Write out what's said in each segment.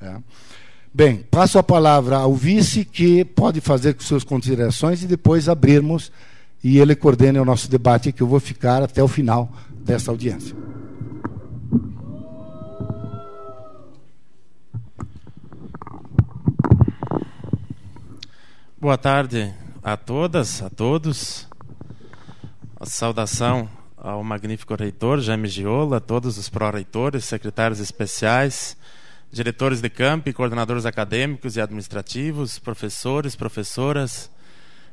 É. Bem, passo a palavra ao vice, que pode fazer com suas considerações e depois abrirmos e ele coordena o nosso debate, que eu vou ficar até o final dessa audiência. Boa tarde a todas, a todos. A saudação ao magnífico reitor Jaime Giola, a todos os pró-reitores, secretários especiais, diretores de campo, coordenadores acadêmicos e administrativos, professores, professoras,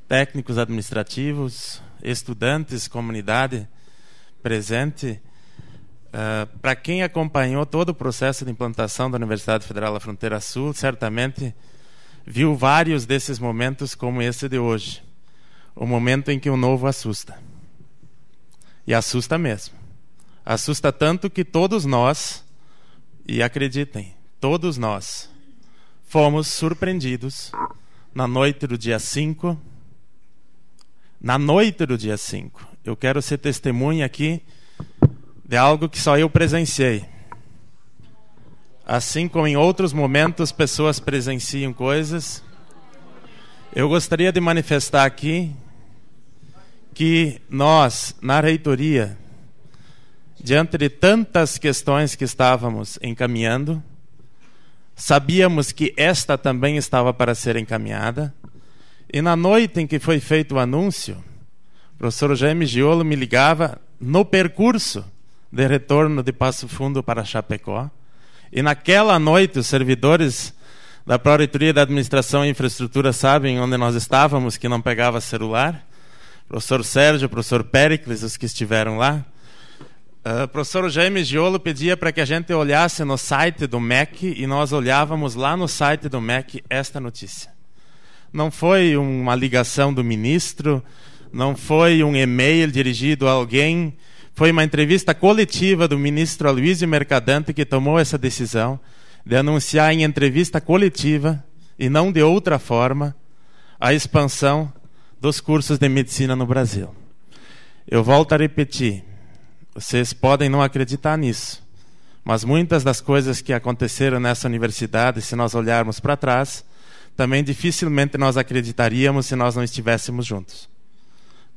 técnicos administrativos, estudantes, comunidade presente. Uh, ah, Para quem acompanhou todo o processo de implantação da Universidade Federal da Fronteira Sul, certamente viu vários desses momentos como esse de hoje. O momento em que o novo assusta. E assusta mesmo. Assusta tanto que todos nós, e acreditem, todos nós, fomos surpreendidos na noite do dia 5. Na noite do dia 5. Eu quero ser testemunha aqui de algo que só eu presenciei. Assim como em outros momentos pessoas presenciam coisas, eu gostaria de manifestar aqui que nós, na reitoria, diante de tantas questões que estávamos encaminhando, Sabíamos que esta também estava para ser encaminhada. E na noite em que foi feito o anúncio, o professor Jaime Giolo me ligava no percurso de retorno de Passo Fundo para Chapecó. E naquela noite, os servidores da Proreitoria da Administração e Infraestrutura sabem onde nós estávamos, que não pegava celular. o Professor Sérgio, professor Pericles, os que estiveram lá. Uh, o professor Jaime Giolo pedia para que a gente olhasse no site do MEC e nós olhávamos lá no site do MEC esta notícia. Não foi uma ligação do ministro, não foi um e-mail dirigido a alguém, foi uma entrevista coletiva do ministro Aloysio Mercadante que tomou essa decisão de anunciar em entrevista coletiva e não de outra forma a expansão dos cursos de medicina no Brasil. Eu volto a repetir, vocês podem não acreditar nisso, mas muitas das coisas que aconteceram nessa universidade, se nós olharmos para trás, também dificilmente nós acreditaríamos se nós não estivéssemos juntos.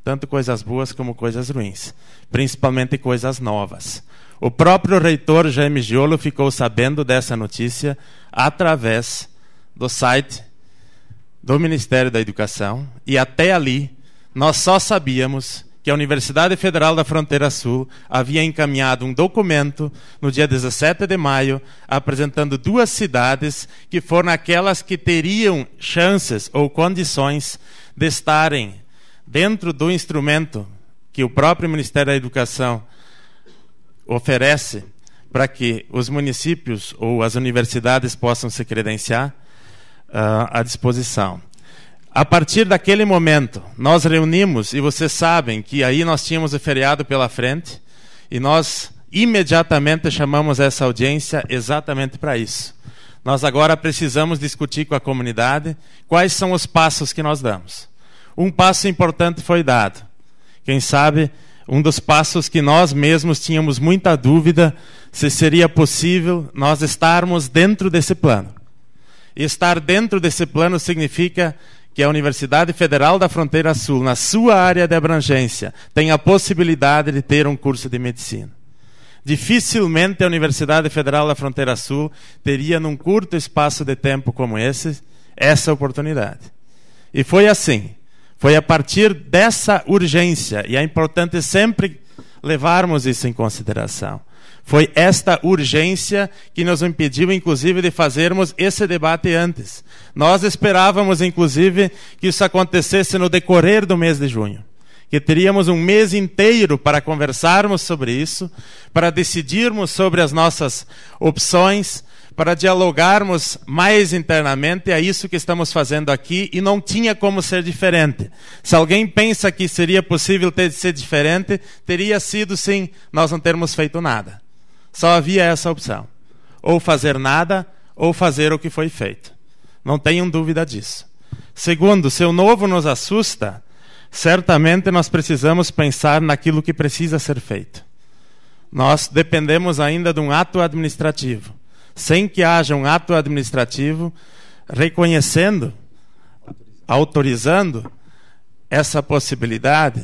Tanto coisas boas como coisas ruins, principalmente coisas novas. O próprio reitor Jaime Giolo ficou sabendo dessa notícia através do site do Ministério da Educação e até ali nós só sabíamos que a Universidade Federal da Fronteira Sul havia encaminhado um documento no dia 17 de maio, apresentando duas cidades que foram aquelas que teriam chances ou condições de estarem dentro do instrumento que o próprio Ministério da Educação oferece para que os municípios ou as universidades possam se credenciar uh, à disposição. A partir daquele momento, nós reunimos e vocês sabem que aí nós tínhamos o feriado pela frente e nós imediatamente chamamos essa audiência exatamente para isso. Nós agora precisamos discutir com a comunidade quais são os passos que nós damos. Um passo importante foi dado. Quem sabe um dos passos que nós mesmos tínhamos muita dúvida se seria possível nós estarmos dentro desse plano. E estar dentro desse plano significa que a Universidade Federal da Fronteira Sul, na sua área de abrangência, tenha a possibilidade de ter um curso de medicina. Dificilmente a Universidade Federal da Fronteira Sul teria, num curto espaço de tempo como esse, essa oportunidade. E foi assim. Foi a partir dessa urgência, e é importante sempre levarmos isso em consideração. Foi esta urgência que nos impediu, inclusive, de fazermos esse debate antes. Nós esperávamos, inclusive, que isso acontecesse no decorrer do mês de junho. Que teríamos um mês inteiro para conversarmos sobre isso, para decidirmos sobre as nossas opções, para dialogarmos mais internamente, é isso que estamos fazendo aqui e não tinha como ser diferente. Se alguém pensa que seria possível ter de ser diferente, teria sido sim nós não termos feito nada. Só havia essa opção: ou fazer nada ou fazer o que foi feito. Não tenham dúvida disso. Segundo, se o novo nos assusta, certamente nós precisamos pensar naquilo que precisa ser feito. Nós dependemos ainda de um ato administrativo sem que haja um ato administrativo reconhecendo, autorizando essa possibilidade,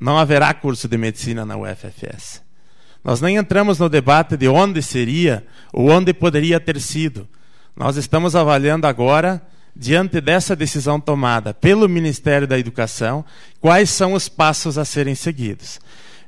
não haverá curso de medicina na UFFS. Nós nem entramos no debate de onde seria ou onde poderia ter sido. Nós estamos avaliando agora, diante dessa decisão tomada pelo Ministério da Educação, quais são os passos a serem seguidos.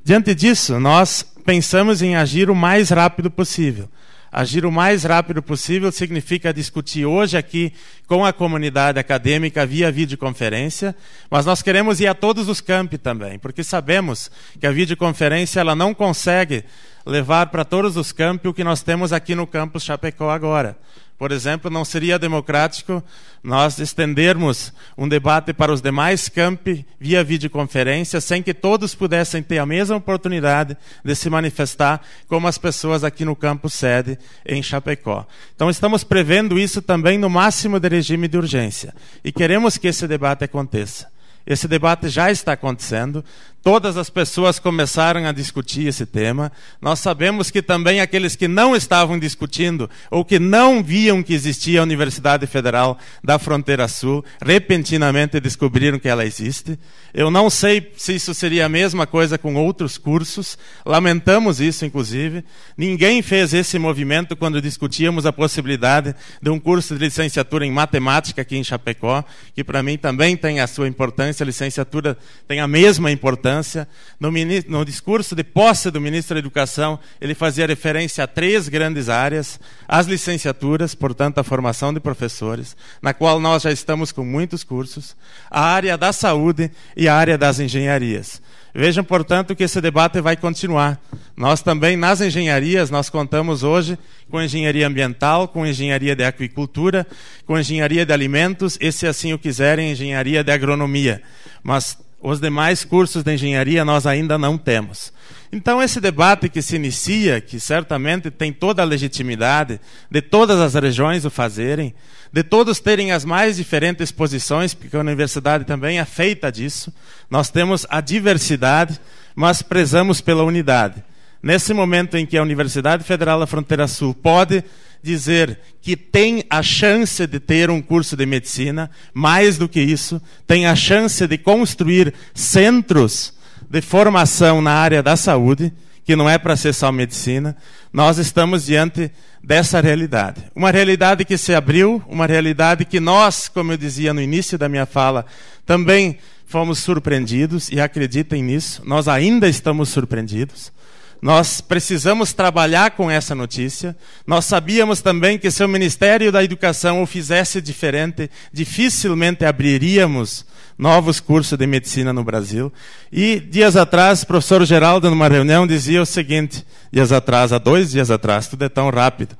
Diante disso, nós pensamos em agir o mais rápido possível. Agir o mais rápido possível significa discutir hoje aqui com a comunidade acadêmica via videoconferência, mas nós queremos ir a todos os campi também, porque sabemos que a videoconferência ela não consegue levar para todos os campi o que nós temos aqui no campus Chapecó agora. Por exemplo, não seria democrático nós estendermos um debate para os demais campi via videoconferência, sem que todos pudessem ter a mesma oportunidade de se manifestar, como as pessoas aqui no campo sede em Chapecó. Então, estamos prevendo isso também no máximo de regime de urgência. E queremos que esse debate aconteça. Esse debate já está acontecendo. Todas as pessoas começaram a discutir esse tema. Nós sabemos que também aqueles que não estavam discutindo ou que não viam que existia a Universidade Federal da Fronteira Sul, repentinamente descobriram que ela existe. Eu não sei se isso seria a mesma coisa com outros cursos. Lamentamos isso, inclusive. Ninguém fez esse movimento quando discutíamos a possibilidade de um curso de licenciatura em matemática aqui em Chapecó, que para mim também tem a sua importância. A licenciatura tem a mesma importância importância. No, no, discurso de posse do ministro da Educação, ele fazia referência a três grandes áreas: as licenciaturas, portanto, a formação de professores, na qual nós já estamos com muitos cursos, a área da saúde e a área das engenharias. Vejam, portanto, que esse debate vai continuar. Nós também, nas engenharias, nós contamos hoje com engenharia ambiental, com engenharia de aquicultura, com engenharia de alimentos e, se assim o quiserem, engenharia de agronomia. Mas os demais cursos de engenharia nós ainda não temos. Então, esse debate que se inicia, que certamente tem toda a legitimidade de todas as regiões o fazerem, de todos terem as mais diferentes posições, porque a universidade também é feita disso. Nós temos a diversidade, mas prezamos pela unidade nesse momento em que a Universidade Federal da Fronteira Sul pode dizer que tem a chance de ter um curso de medicina, mais do que isso, tem a chance de construir centros de formação na área da saúde, que não é para ser só medicina, nós estamos diante dessa realidade. Uma realidade que se abriu, uma realidade que nós, como eu dizia no início da minha fala, também fomos surpreendidos, e acreditem nisso, nós ainda estamos surpreendidos. Nós precisamos trabalhar com essa notícia. Nós sabíamos também que se o Ministério da Educação o fizesse diferente, dificilmente abriríamos novos cursos de medicina no Brasil. E dias atrás, o professor Geraldo, numa reunião, dizia o seguinte: dias atrás, há dois dias atrás, tudo é tão rápido.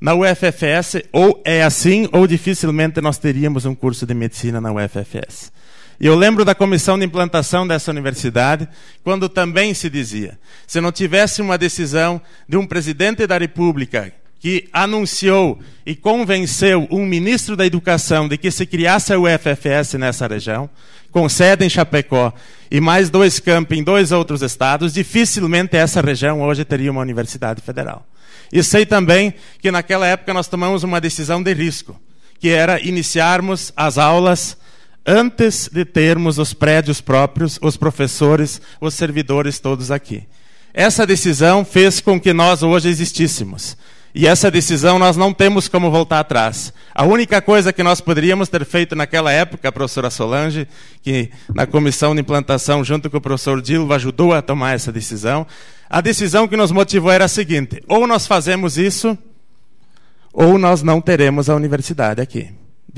Na UFFS, ou é assim, ou dificilmente nós teríamos um curso de medicina na UFFS. E Eu lembro da comissão de implantação dessa universidade, quando também se dizia: se não tivesse uma decisão de um presidente da República que anunciou e convenceu um ministro da Educação de que se criasse a UFFS nessa região, com sede em Chapecó e mais dois campos em dois outros estados, dificilmente essa região hoje teria uma universidade federal. E sei também que naquela época nós tomamos uma decisão de risco, que era iniciarmos as aulas antes de termos os prédios próprios, os professores, os servidores todos aqui. Essa decisão fez com que nós hoje existíssemos. E essa decisão nós não temos como voltar atrás. A única coisa que nós poderíamos ter feito naquela época, a professora Solange, que na comissão de implantação, junto com o professor Dilva, ajudou a tomar essa decisão, a decisão que nos motivou era a seguinte: ou nós fazemos isso, ou nós não teremos a universidade aqui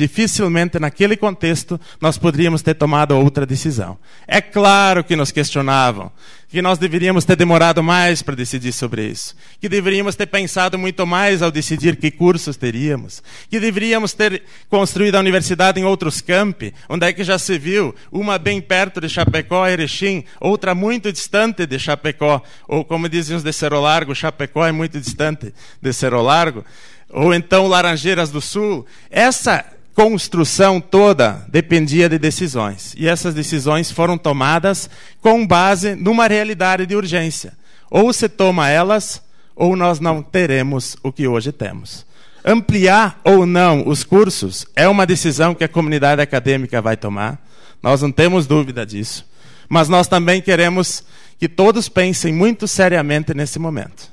dificilmente naquele contexto nós poderíamos ter tomado outra decisão. É claro que nos questionavam, que nós deveríamos ter demorado mais para decidir sobre isso, que deveríamos ter pensado muito mais ao decidir que cursos teríamos, que deveríamos ter construído a universidade em outros campi, onde é que já se viu, uma bem perto de Chapecó, Erechim, outra muito distante de Chapecó, ou como dizem os de Cerro Largo, Chapecó é muito distante de Cerro Largo, ou então Laranjeiras do Sul. Essa construção toda dependia de decisões. E essas decisões foram tomadas com base numa realidade de urgência. Ou se toma elas, ou nós não teremos o que hoje temos. Ampliar ou não os cursos é uma decisão que a comunidade acadêmica vai tomar. Nós não temos dúvida disso. Mas nós também queremos que todos pensem muito seriamente nesse momento.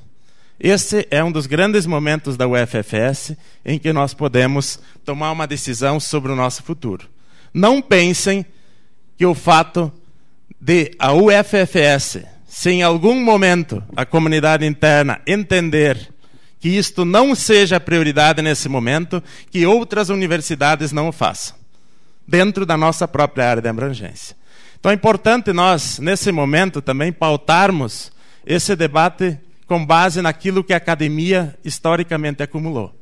Esse é um dos grandes momentos da UFFS em que nós podemos tomar uma decisão sobre o nosso futuro. Não pensem que o fato de a UFFS, se em algum momento a comunidade interna entender que isto não seja prioridade nesse momento, que outras universidades não o façam, dentro da nossa própria área de abrangência. Então é importante nós, nesse momento, também pautarmos esse debate com base naquilo que a academia historicamente acumulou,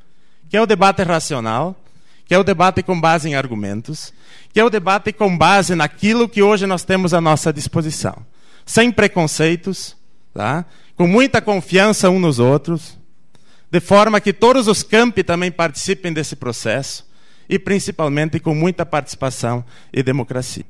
que é o debate racional, que é o debate com base em argumentos, que é o debate com base naquilo que hoje nós temos à nossa disposição, sem preconceitos, tá? com muita confiança um nos outros, de forma que todos os campi também participem desse processo e principalmente com muita participação e democracia.